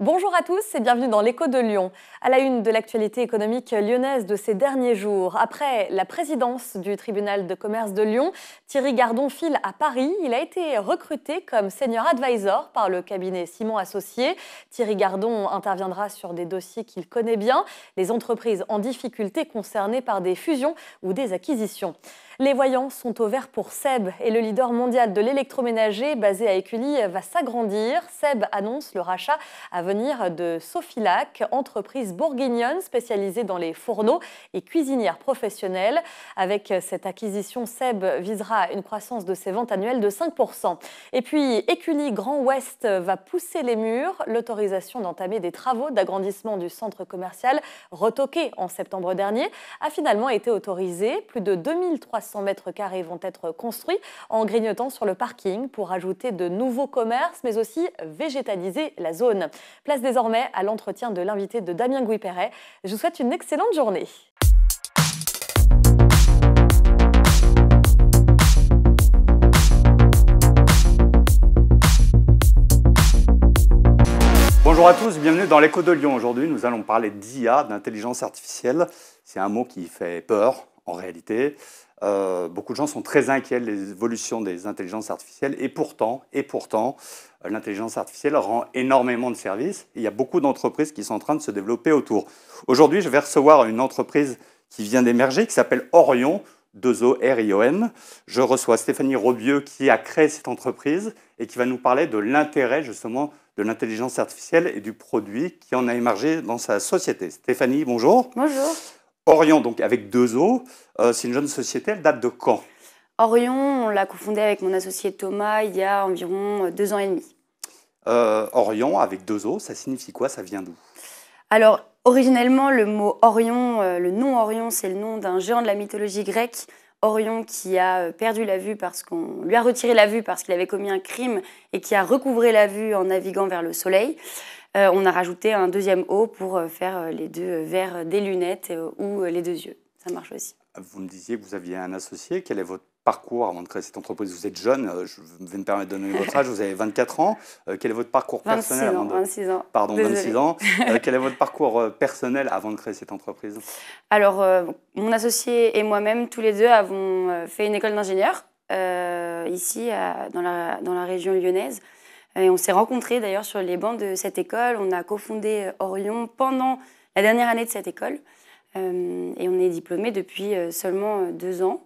Bonjour à tous et bienvenue dans l'écho de Lyon. À la une de l'actualité économique lyonnaise de ces derniers jours, après la présidence du tribunal de commerce de Lyon, Thierry Gardon file à Paris. Il a été recruté comme senior advisor par le cabinet Simon Associé. Thierry Gardon interviendra sur des dossiers qu'il connaît bien, les entreprises en difficulté concernées par des fusions ou des acquisitions. Les voyants sont au vert pour Seb et le leader mondial de l'électroménager basé à Écully va s'agrandir. Seb annonce le rachat à venir de Sophilac, entreprise bourguignonne spécialisée dans les fourneaux et cuisinières professionnelles. Avec cette acquisition, Seb visera une croissance de ses ventes annuelles de 5%. Et puis Écully Grand Ouest va pousser les murs. L'autorisation d'entamer des travaux d'agrandissement du centre commercial retoqué en septembre dernier a finalement été autorisée. Plus de 2300 100 mètres carrés vont être construits en grignotant sur le parking pour ajouter de nouveaux commerces, mais aussi végétaliser la zone. Place désormais à l'entretien de l'invité de Damien Guiperet. Je vous souhaite une excellente journée. Bonjour à tous, bienvenue dans l'écho de Lyon. Aujourd'hui, nous allons parler d'IA, d'intelligence artificielle. C'est un mot qui fait peur en réalité. Euh, beaucoup de gens sont très inquiets de l'évolution des intelligences artificielles et pourtant, et pourtant, euh, l'intelligence artificielle rend énormément de services. il y a beaucoup d'entreprises qui sont en train de se développer autour. Aujourd'hui, je vais recevoir une entreprise qui vient d'émerger, qui s'appelle Orion, 2 o r Je reçois Stéphanie Robieux qui a créé cette entreprise et qui va nous parler de l'intérêt justement de l'intelligence artificielle et du produit qui en a émergé dans sa société. Stéphanie, bonjour. Bonjour. Orion, donc avec deux O, euh, c'est une jeune société, elle date de quand Orion, on l'a confondé avec mon associé Thomas il y a environ euh, deux ans et demi. Euh, Orion, avec deux O, ça signifie quoi Ça vient d'où Alors, originellement, le mot Orion, le nom Orion, c'est le nom d'un géant de la mythologie grecque, Orion, qui a perdu la vue parce qu'on lui a retiré la vue parce qu'il avait commis un crime et qui a recouvré la vue en naviguant vers le soleil. Euh, on a rajouté un deuxième O pour euh, faire euh, les deux verres des lunettes ou les deux yeux. Ça marche aussi. Vous me disiez que vous aviez un associé. Quel est votre parcours avant de créer cette entreprise Vous êtes jeune, je vais me permettre de donner votre âge, vous avez 24 ans. quel est votre parcours personnel 26 ans. Pardon, 26 ans. quel est votre parcours personnel avant de créer cette entreprise Alors, mon associé et moi-même, tous les deux, avons fait une école d'ingénieur ici, dans, la, dans la région lyonnaise. Et on s'est rencontrés d'ailleurs sur les bancs de cette école. On a cofondé euh, Orion pendant la dernière année de cette école. Euh, et on est diplômé depuis euh, seulement deux ans.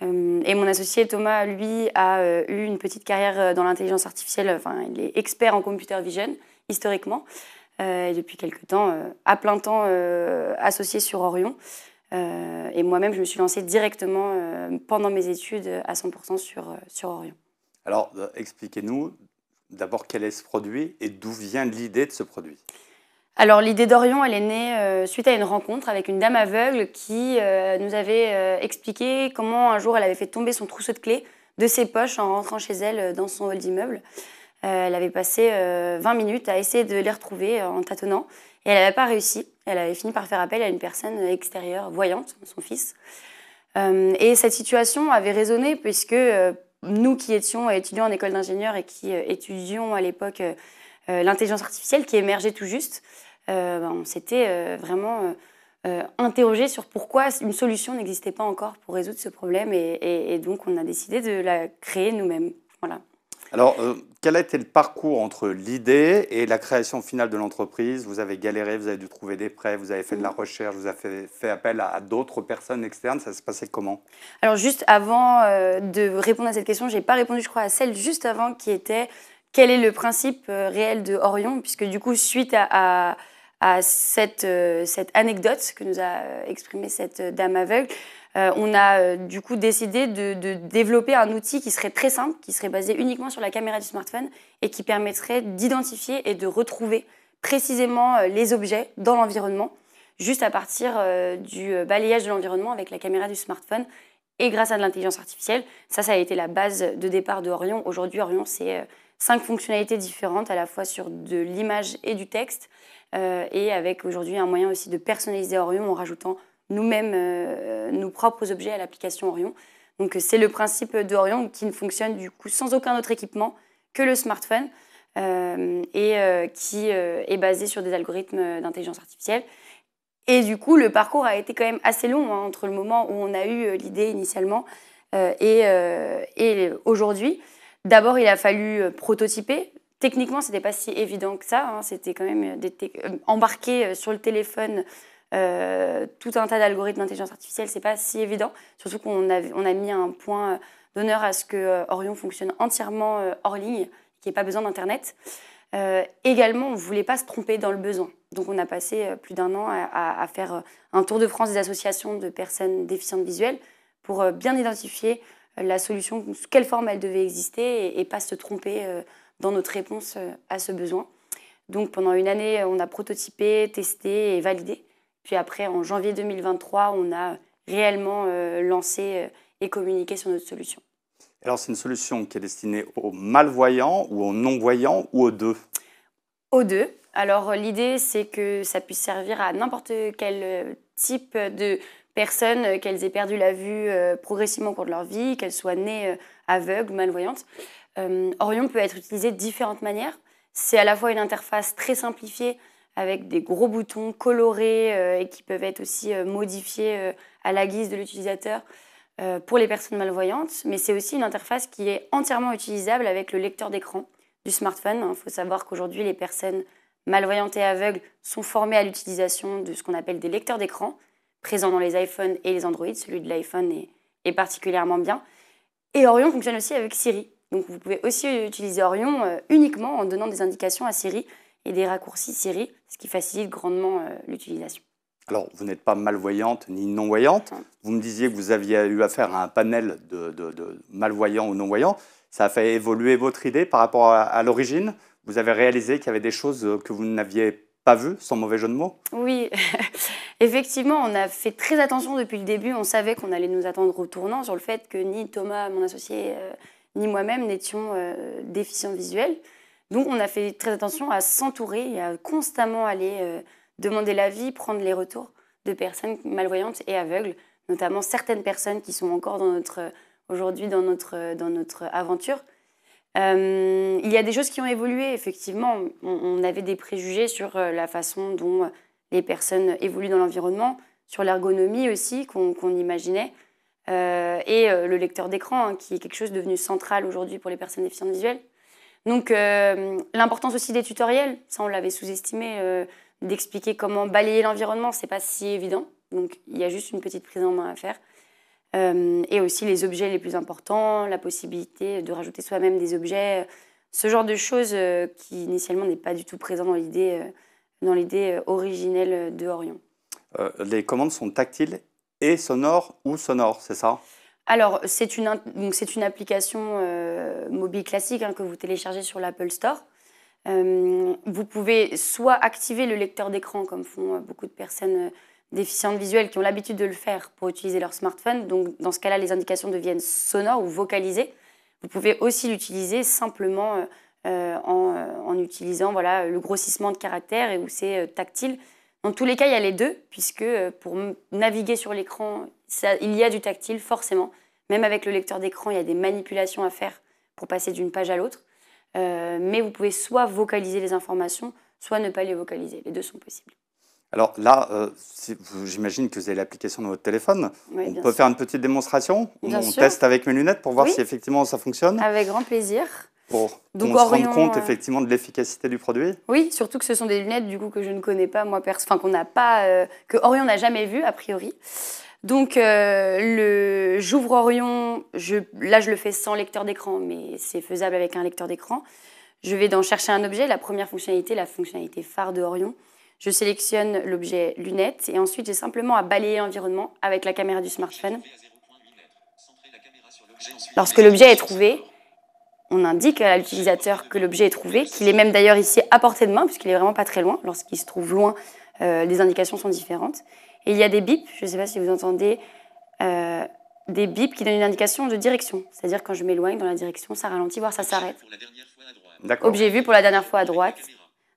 et mon associé Thomas, lui, a eu une petite carrière dans l'intelligence artificielle. Enfin, il est expert en computer vision, historiquement. et depuis quelques temps, à plein temps, associé sur Orion. et moi-même, je me suis lancée directement pendant mes études à 100% sur, sur Orion. Alors, expliquez-nous, d'abord quel est ce produit et d'où vient l'idée de ce produit alors l'idée d'Orion, elle est née euh, suite à une rencontre avec une dame aveugle qui euh, nous avait euh, expliqué comment un jour elle avait fait tomber son trousseau de clés de ses poches en rentrant chez elle dans son hall d'immeuble. elle avait passé 20 minutes à essayer de les retrouver en tâtonnant et elle n'avait pas réussi. Elle avait fini par faire appel à une personne extérieure voyante, son fils. et cette situation avait résonné puisque nous qui étions euh, étudiants en école d'ingénieur et qui euh, étudions à l'époque euh, l'intelligence artificielle qui émergeait tout juste, ben, on s'était vraiment interrogé sur pourquoi une solution n'existait pas encore pour résoudre ce problème et, et donc on a décidé de la créer nous-mêmes. Voilà. Alors, euh, quel a été le parcours entre l'idée et la création finale de l'entreprise Vous avez galéré, vous avez dû trouver des prêts, vous avez fait de la mmh. recherche, vous avez fait, appel à, d'autres personnes externes. Ça se passait comment Alors, juste avant euh, de répondre à cette question, je n'ai pas répondu, je crois, à celle juste avant qui était quel est le principe euh, réel de Orion Puisque, du coup, suite à, cette, cette, anecdote que nous a exprimée cette dame aveugle, euh, on a euh, du coup décidé de, développer un outil qui serait très simple, qui serait basé uniquement sur la caméra du smartphone et qui permettrait d'identifier et de retrouver précisément euh, les objets dans l'environnement, juste à partir du balayage de l'environnement avec la caméra du smartphone et grâce à de l'intelligence artificielle. Ça, ça a été la base de départ de Orion. Aujourd'hui, Orion, c'est cinq fonctionnalités différentes, à la fois sur de l'image et du texte, et avec aujourd'hui un moyen aussi de personnaliser Orion en rajoutant nous-mêmes euh, nos propres objets à l'application Orion. Donc c'est le principe d'Orion qui ne fonctionne du coup sans aucun autre équipement que le smartphone euh, et euh, qui est basé sur des algorithmes d'intelligence artificielle. Et du coup, le parcours a été quand même assez long hein, entre le moment où on a eu l'idée initialement et, aujourd'hui. D'abord, il a fallu prototyper. Techniquement, ce n'était pas si évident que ça. Hein. C'était quand même embarqué sur le téléphone euh, tout un tas d'algorithmes d'intelligence artificielle, n'est pas si évident. Surtout qu'on a, on a mis un point euh, d'honneur à ce que euh, Orion fonctionne entièrement hors ligne, qu'il n'y ait pas besoin d'Internet. également, on ne voulait pas se tromper dans le besoin. Donc, on a passé plus d'un an à, faire un tour de France des associations de personnes déficientes visuelles pour bien identifier la solution, sous quelle forme elle devait exister et, et pas se tromper dans notre réponse à ce besoin. Donc, pendant une année, on a prototypé, testé et validé. Puis après, en janvier 2023, on a réellement euh, lancé euh, et communiqué sur notre solution. Alors, c'est une solution qui est destinée aux malvoyants ou aux non-voyants ou aux deux Aux deux. Alors, l'idée, c'est que ça puisse servir à n'importe quel euh, type de personnes, qu'elles aient perdu la vue progressivement au cours de leur vie, qu'elles soient nées aveugles, malvoyantes. Orion peut être utilisé de différentes manières. C'est à la fois une interface très simplifiée avec des gros boutons colorés euh, et qui peuvent être aussi euh, modifiés euh, à la guise de l'utilisateur pour les personnes malvoyantes. Mais c'est aussi une interface qui est entièrement utilisable avec le lecteur d'écran du smartphone. Il hein, faut savoir qu'aujourd'hui, les personnes malvoyantes et aveugles sont formées à l'utilisation de ce qu'on appelle des lecteurs d'écran, présents dans les iPhones et les Android. Celui de l'iPhone est, est, particulièrement bien. Et Orion fonctionne aussi avec Siri. Donc vous pouvez aussi utiliser Orion uniquement en donnant des indications à Siri et des raccourcis Siri, ce qui facilite grandement euh, l'utilisation. Alors, vous n'êtes pas malvoyante ni non-voyante. Vous me disiez que vous aviez eu affaire à un panel de, malvoyants ou non-voyants. Ça a fait évoluer votre idée par rapport à, l'origine. Vous avez réalisé qu'il y avait des choses que vous n'aviez pas vues, sans mauvais jeu de mots Oui, effectivement, on a fait très attention depuis le début. On savait qu'on allait nous attendre au tournant sur le fait que ni Thomas, mon associé, euh, ni moi-même n'étions euh, déficients visuels. Donc on a fait très attention à s'entourer et à constamment aller euh, demander l'avis, prendre les retours de personnes malvoyantes et aveugles, notamment certaines personnes qui sont encore euh, aujourd'hui dans notre, euh, aventure. il y a des choses qui ont évolué, effectivement. On, avait des préjugés sur la façon dont les personnes évoluent dans l'environnement, sur l'ergonomie aussi qu'on imaginait, et le lecteur d'écran, hein, qui est quelque chose devenu central aujourd'hui pour les personnes déficientes visuelles. Donc euh, l'importance aussi des tutoriels, ça on l'avait sous-estimé, euh, d'expliquer comment balayer l'environnement, c'est pas si évident. Donc il y a juste une petite prise en main à faire. Euh, et aussi les objets les plus importants, la possibilité de rajouter soi-même des objets, ce genre de choses qui initialement n'est pas du tout présent dans l'idée dans l'idée originelle de Orion. les commandes sont tactiles et sonores ou sonores, c'est ça alors, c'est une, une, application euh, mobile classique hein, que vous téléchargez sur l'Apple Store. Euh, vous pouvez soit activer le lecteur d'écran, comme font euh, beaucoup de personnes déficientes visuelles qui ont l'habitude de le faire pour utiliser leur smartphone. Donc, dans ce cas-là, les indications deviennent sonores ou vocalisées. Vous pouvez aussi l'utiliser simplement en, utilisant voilà, le grossissement de caractère et où c'est tactile. Dans tous les cas, il y a les deux, puisque pour naviguer sur l'écran, il y a du tactile, forcément. Même avec le lecteur d'écran, il y a des manipulations à faire pour passer d'une page à l'autre. Euh, mais vous pouvez soit vocaliser les informations, soit ne pas les vocaliser. Les deux sont possibles. Alors là, euh, j'imagine que vous avez l'application dans votre téléphone. on peut faire une petite démonstration. on teste avec mes lunettes pour voir si effectivement ça fonctionne. Avec grand plaisir. Pour qu'on se rendre compte euh, effectivement de l'efficacité du produit. Oui, surtout que ce sont des lunettes du coup que je ne connais pas moi, enfin qu'on n'a pas, que Orion n'a jamais vu a priori. Donc, euh, j'ouvre Orion, là je le fais sans lecteur d'écran, mais c'est faisable avec un lecteur d'écran. Je vais dans chercher un objet, la première fonctionnalité, la fonctionnalité phare de Orion. Je sélectionne l'objet lunette et ensuite j'ai simplement à balayer l'environnement avec la caméra du smartphone. Lorsque l'objet est trouvé, on indique à l'utilisateur que l'objet est trouvé, qu'il est même d'ailleurs ici à portée de main, puisqu'il est vraiment pas très loin. Lorsqu'il se trouve loin, euh, les indications sont différentes. Et il y a des bips, je ne sais pas si vous entendez, euh, des bips qui donnent une indication de direction. C'est-à-dire quand je m'éloigne dans la direction, ça ralentit, voire ça s'arrête. Objet vu pour la dernière fois à droite,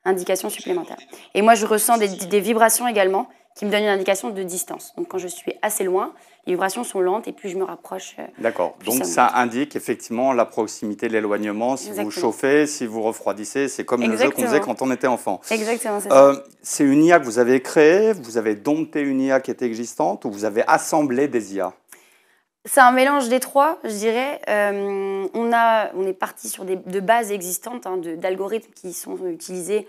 indication supplémentaire. Et moi, je ressens des vibrations également qui me donne une indication de distance. Donc quand je suis assez loin, les vibrations sont lentes et plus je me rapproche. Euh, D'accord. Donc ça, indique effectivement la proximité, l'éloignement. Si vous chauffez, si vous refroidissez, c'est comme le jeu qu'on faisait quand on était enfant. Exactement. C'est euh, une IA que vous avez créée, vous avez dompté une IA qui était existante ou vous avez assemblé des IA c'est un mélange des trois, je dirais. Euh, on, a, on est parti sur des bases existantes, hein, d'algorithmes qui sont utilisés,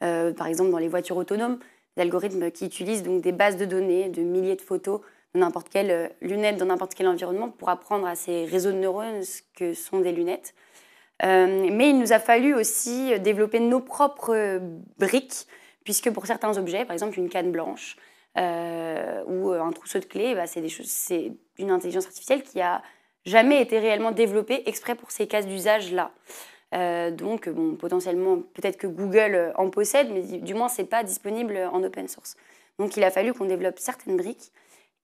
par exemple, dans les voitures autonomes d'algorithmes algorithmes qui utilisent donc des bases de données, de milliers de photos, de n'importe quelle euh, lunette, dans n'importe quel environnement, pour apprendre à ces réseaux de neurones ce que sont des lunettes. Euh, mais il nous a fallu aussi euh, développer nos propres briques, puisque pour certains objets, par exemple une canne blanche ou un trousseau de clés, bah, c'est, des choses, c'est une intelligence artificielle qui a jamais été réellement développée exprès pour ces cas d'usage-là. Euh, donc, bon, potentiellement, peut-être que Google euh, en possède, mais du moins, ce n'est pas disponible en open source. Donc, il a fallu qu'on développe certaines briques.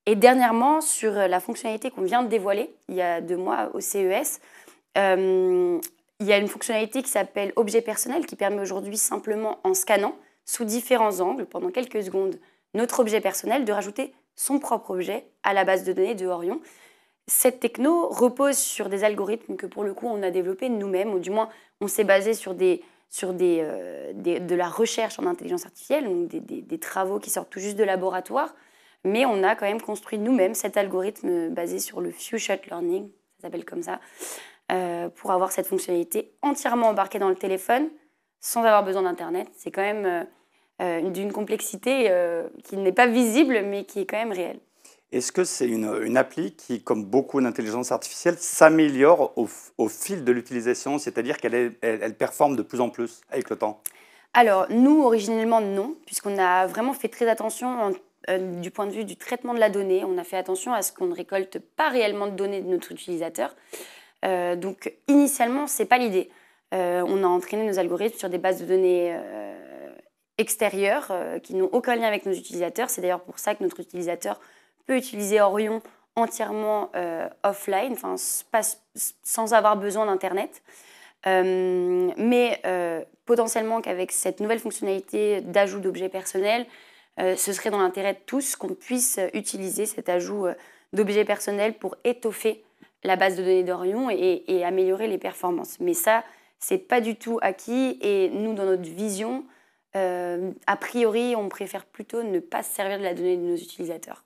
Et dernièrement, sur euh, la fonctionnalité qu'on vient de dévoiler il y a deux mois au CES, il y a une fonctionnalité qui s'appelle objet personnel qui permet aujourd'hui simplement en scannant sous différents angles pendant quelques secondes notre objet personnel de rajouter son propre objet à la base de données de Orion cette techno repose sur des algorithmes que pour le coup on a développés nous-mêmes, ou du moins on s'est basé sur, des, sur des, euh, de la recherche en intelligence artificielle, donc des, des, travaux qui sortent tout juste de laboratoire, mais on a quand même construit nous-mêmes cet algorithme basé sur le few shot learning, ça s'appelle comme ça, euh, pour avoir cette fonctionnalité entièrement embarquée dans le téléphone sans avoir besoin d'Internet. C'est quand même euh, d'une complexité qui n'est pas visible mais qui est quand même réelle. Est-ce que c'est une, appli qui, comme beaucoup d'intelligence artificielle, s'améliore au, fil de l'utilisation, c'est-à-dire qu'elle elle, performe de plus en plus avec le temps Alors, nous, originellement, non, puisqu'on a vraiment fait très attention euh, du point de vue du traitement de la donnée. On a fait attention à ce qu'on ne récolte pas réellement de données de notre utilisateur. Euh, donc initialement, ce n'est pas l'idée. Euh, on a entraîné nos algorithmes sur des bases de données extérieures qui n'ont aucun lien avec nos utilisateurs. C'est d'ailleurs pour ça que notre utilisateur utiliser Orion entièrement euh, offline, sans avoir besoin d'internet. Euh, mais euh, potentiellement qu'avec cette nouvelle fonctionnalité d'ajout d'objets personnels, ce serait dans l'intérêt de tous qu'on puisse utiliser cet ajout d'objets personnels pour étoffer la base de données d'Orion et, et, améliorer les performances. Mais ça, c'est pas du tout acquis et nous, dans notre vision, a priori, on préfère plutôt ne pas se servir de la donnée de nos utilisateurs.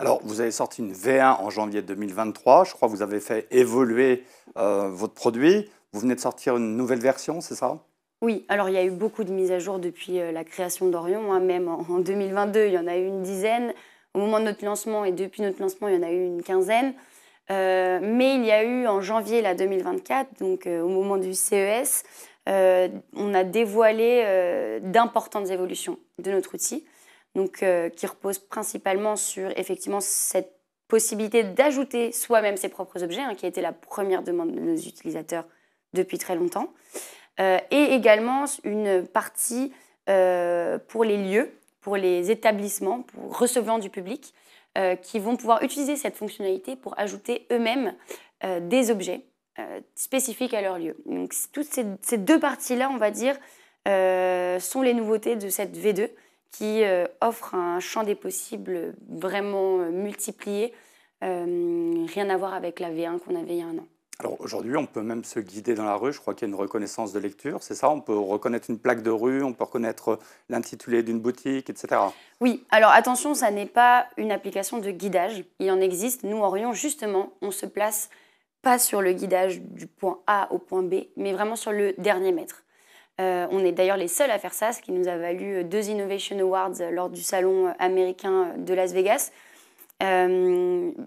Alors, vous avez sorti une V1 en janvier 2023. Je crois que vous avez fait évoluer euh, votre produit. Vous venez de sortir une nouvelle version, c'est ça Oui, alors il y a eu beaucoup de mises à jour depuis euh, la création d'Orion. Hein. Même en 2022, il y en a eu une dizaine. Au moment de notre lancement et depuis notre lancement, il y en a eu une quinzaine. Euh, mais il y a eu en janvier là, 2024, donc au moment du CES, on a dévoilé d'importantes évolutions de notre outil donc euh, qui repose principalement sur effectivement cette possibilité d'ajouter soi-même ses propres objets, hein, qui a été la première demande de nos utilisateurs depuis très longtemps, euh, et également une partie euh, pour les lieux, pour les établissements pour recevant du public, qui vont pouvoir utiliser cette fonctionnalité pour ajouter eux-mêmes des objets spécifiques à leur lieu. Donc toutes ces deux parties-là, on va dire, sont les nouveautés de cette V2 qui euh, offre un champ des possibles vraiment euh, multiplié, euh, rien à voir avec la V1 qu'on avait il y a un an. Alors aujourd'hui, on peut même se guider dans la rue. Je crois qu'il y a une reconnaissance de lecture, c'est ça On peut reconnaître une plaque de rue, on peut reconnaître l'intitulé d'une boutique, etc. Oui, alors attention, ça n'est pas une application de guidage. Il en existe. Nous, aurions justement, on se place pas sur le guidage du point A au point B, mais vraiment sur le dernier mètre. Euh, on est d'ailleurs les seuls à faire ça, ce qui nous a valu euh, deux Innovation Awards euh, lors du salon américain de Las Vegas,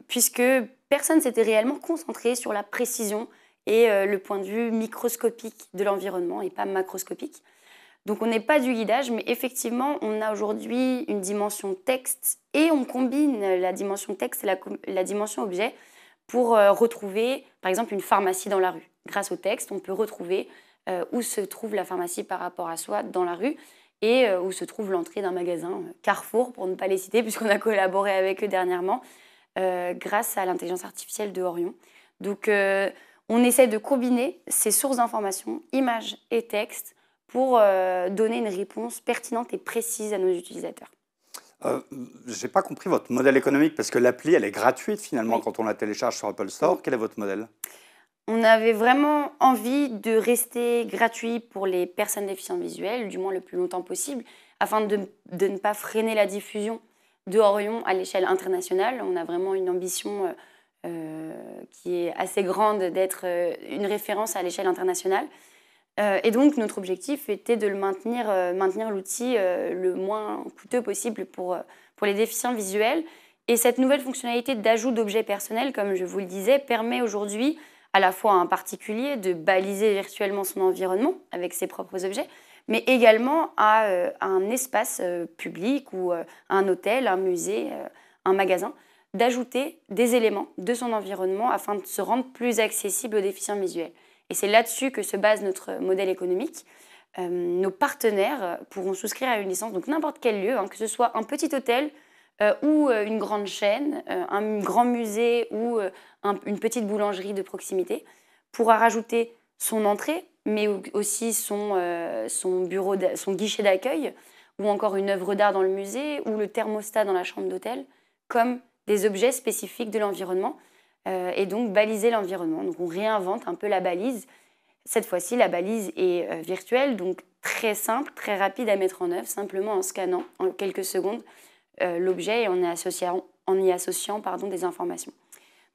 puisque personne s'était réellement concentré sur la précision et le point de vue microscopique de l'environnement et pas macroscopique. Donc on n'est pas du guidage, mais effectivement, on a aujourd'hui une dimension texte et on combine la dimension texte et la dimension objet pour retrouver, par exemple, une pharmacie dans la rue. Grâce au texte, on peut retrouver euh, où se trouve la pharmacie par rapport à soi dans la rue et euh, où se trouve l'entrée d'un magasin euh, Carrefour, pour ne pas les citer, puisqu'on a collaboré avec eux dernièrement, grâce à l'intelligence artificielle de Orion. Donc, on essaie de combiner ces sources d'informations, images et textes, pour donner une réponse pertinente et précise à nos utilisateurs. Je n'ai pas compris votre modèle économique parce que l'appli elle est gratuite finalement quand on la télécharge sur Apple Store. Quel est votre modèle on avait vraiment envie de rester gratuit pour les personnes déficientes visuelles, du moins le plus longtemps possible, afin de, ne pas freiner la diffusion de Orion à l'échelle internationale. On a vraiment une ambition euh, euh, qui est assez grande d'être euh, une référence à l'échelle internationale. et donc notre objectif était de le maintenir, maintenir l'outil le moins coûteux possible pour, pour les déficients visuels. Et cette nouvelle fonctionnalité d'ajout d'objets personnels, comme je vous le disais, permet aujourd'hui à la fois à un particulier de baliser virtuellement son environnement avec ses propres objets, mais également à, euh, un espace euh, public ou euh, un hôtel, un musée, un magasin, d'ajouter des éléments de son environnement afin de se rendre plus accessible aux déficients visuels. Et c'est là-dessus que se base notre modèle économique. nos partenaires pourront souscrire à une licence, donc n'importe quel lieu, hein, que ce soit un petit hôtel, euh, ou euh, une grande chaîne, euh, un grand musée ou une petite boulangerie de proximité pourra rajouter son entrée, mais aussi son, son guichet d'accueil, ou encore une œuvre d'art dans le musée, ou le thermostat dans la chambre d'hôtel, comme des objets spécifiques de l'environnement, et donc baliser l'environnement. Donc on réinvente un peu la balise. Cette fois-ci, la balise est virtuelle, donc très simple, très rapide à mettre en œuvre, simplement en scannant en quelques secondes euh, l'objet et en y associant, y pardon, des informations.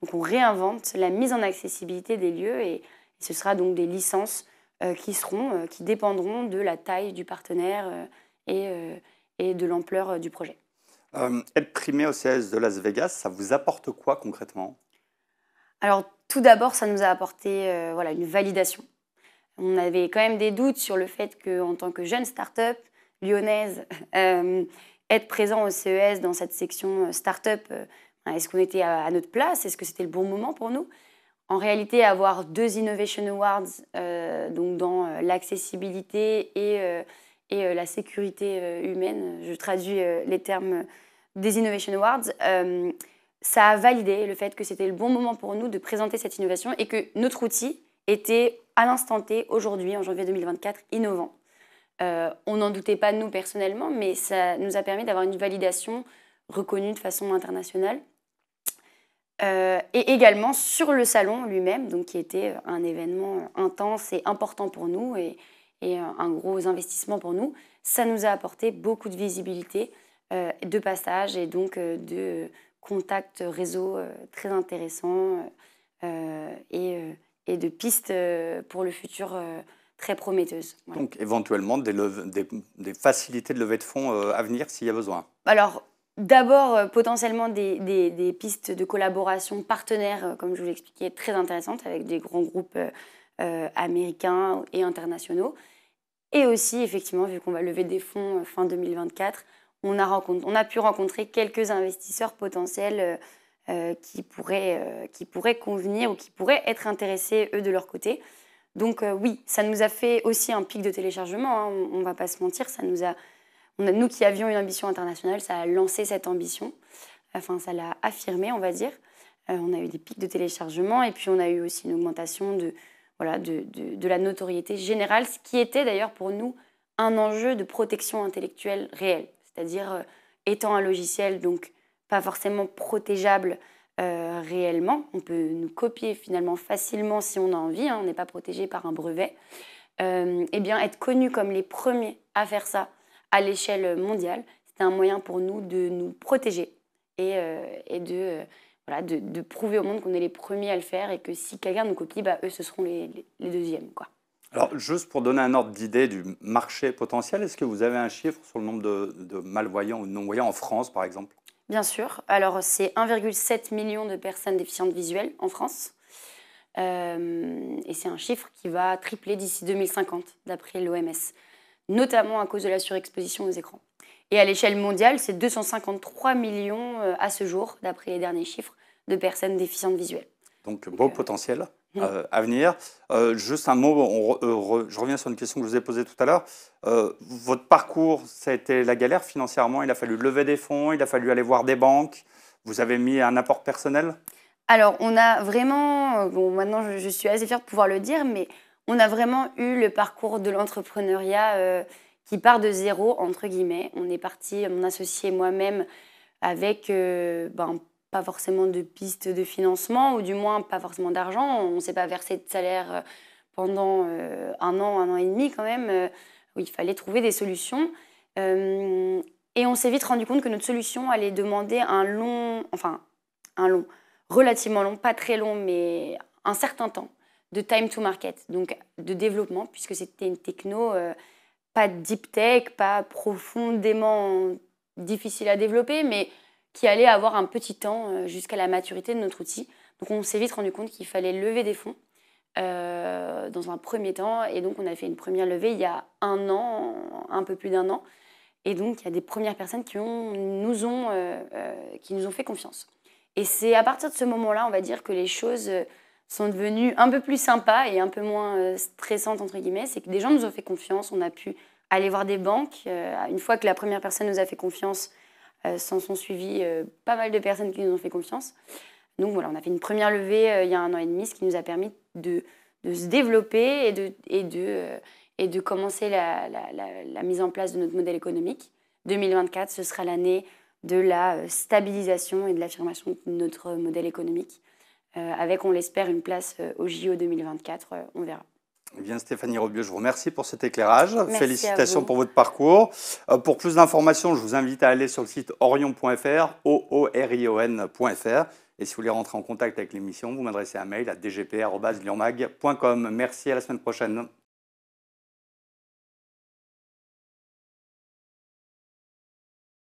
Donc on réinvente la mise en accessibilité des lieux et, ce sera donc des licences euh, qui, seront, euh, qui dépendront de la taille du partenaire et, et de l'ampleur du projet. être primé au CES de Las Vegas, ça vous apporte quoi concrètement Alors tout d'abord, ça nous a apporté voilà, une validation. On avait quand même des doutes sur le fait qu'en tant que jeune start-up lyonnaise, euh, être présent au CES dans cette section euh, start-up, euh, est-ce qu'on était à, notre place Est-ce que c'était le bon moment pour nous En réalité, avoir deux Innovation Awards, euh, donc dans l'accessibilité et, et, la sécurité humaine, je traduis les termes des Innovation Awards, ça a validé le fait que c'était le bon moment pour nous de présenter cette innovation et que notre outil était à l'instant T, aujourd'hui, en janvier 2024, innovant. Euh, on n'en doutait pas nous personnellement, mais ça nous a permis d'avoir une validation reconnue de façon internationale. Euh, et également sur le salon lui-même, donc qui était euh, un événement intense et important pour nous et, un gros investissement pour nous. Ça nous a apporté beaucoup de visibilité, de passage et donc de contacts réseau très intéressants et, de pistes pour le futur très prometteuse. Donc éventuellement des, facilités de levée de fonds euh, à venir s'il y a besoin Alors d'abord euh, potentiellement des, pistes de collaboration partenaires, euh, comme je vous l'expliquais, très intéressantes avec des grands groupes américains et internationaux. Et aussi effectivement, vu qu'on va lever des fonds fin 2024, on a, on a pu rencontrer quelques investisseurs potentiels. qui, pourraient, qui pourraient convenir ou qui pourraient être intéressés, eux, de leur côté. Donc euh, oui, ça nous a fait aussi un pic de téléchargement, hein, on, ne va pas se mentir, nous qui avions une ambition internationale, ça a lancé cette ambition, enfin ça l'a affirmée, on va dire. Euh, on a eu des pics de téléchargement et puis on a eu aussi une augmentation de, la notoriété générale, ce qui était d'ailleurs pour nous un enjeu de protection intellectuelle réelle, c'est-à-dire euh, étant un logiciel donc pas forcément protégeable euh, réellement. On peut nous copier finalement facilement si on a envie, hein, on n'est pas protégé par un brevet. et euh, eh bien, être connu comme les premiers à faire ça à l'échelle mondiale, c'est un moyen pour nous de nous protéger et, euh, de, de, prouver au monde qu'on est les premiers à le faire et que si quelqu'un nous copie, bah, eux, ce seront les, deuxièmes. Quoi. Alors, juste pour donner un ordre d'idée du marché potentiel, est-ce que vous avez un chiffre sur le nombre de, de malvoyants ou non-voyants en France, par exemple Bien sûr. Alors, c'est 1,7 million de personnes déficientes visuelles en France. Euh, et c'est un chiffre qui va tripler d'ici 2050, d'après l'OMS, notamment à cause de la surexposition aux écrans. Et à l'échelle mondiale, c'est 253 millions euh, à ce jour, d'après les derniers chiffres, de personnes déficientes visuelles. Donc, beau euh, potentiel. Euh, à venir. Euh, juste un mot, euh, je reviens sur une question que je vous ai posée tout à l'heure. votre parcours, ça a été la galère financièrement. Il a fallu lever des fonds, il a fallu aller voir des banques. Vous avez mis un apport personnel Alors, on a vraiment, bon, maintenant je, suis assez fière de pouvoir le dire, mais on a vraiment eu le parcours de l'entrepreneuriat qui part de zéro, entre guillemets. On est parti, mon associé et moi-même, avec ben, pas forcément de pistes de financement, ou du moins pas forcément d'argent. On ne s'est pas versé de salaire euh, pendant euh, un an, un an et demi quand même, euh, il fallait trouver des solutions. et on s'est vite rendu compte que notre solution allait demander un long, enfin un long, relativement long, pas très long, mais un certain temps de time to market, donc de développement, puisque c'était une techno pas deep tech, pas profondément difficile à développer, mais qui allait avoir un petit temps euh, jusqu'à la maturité de notre outil. Donc on s'est vite rendu compte qu'il fallait lever des fonds euh, dans un premier temps. Et donc on a fait une première levée il y a un an, un peu plus d'un an. Et donc il y a des premières personnes qui, nous, ont, euh, qui nous ont fait confiance. Et c'est à partir de ce moment-là, on va dire, que les choses sont devenues un peu plus sympas et un peu moins stressantes, entre guillemets. C'est que des gens nous ont fait confiance, on a pu aller voir des banques. une fois que la première personne nous a fait confiance, euh, s'en sont suivis euh, pas mal de personnes qui nous ont fait confiance. Donc voilà, on a fait une première levée euh, il y a un an et demi, ce qui nous a permis de, de se développer et de, et de, et de commencer la, la, mise en place de notre modèle économique. 2024, ce sera l'année de la stabilisation et de l'affirmation de notre modèle économique, avec, on l'espère, une place au JO 2024. on verra. Eh bien, Stéphanie Robieux, je vous remercie pour cet éclairage. Félicitations pour votre parcours. Euh, pour plus d'informations, je vous invite à aller sur le site orion.fr, O-O-R-I-O-N.fr. Et si vous voulez rentrer en contact avec l'émission, vous m'adressez un mail à dgp.lyonmag.com. Merci, à la semaine prochaine.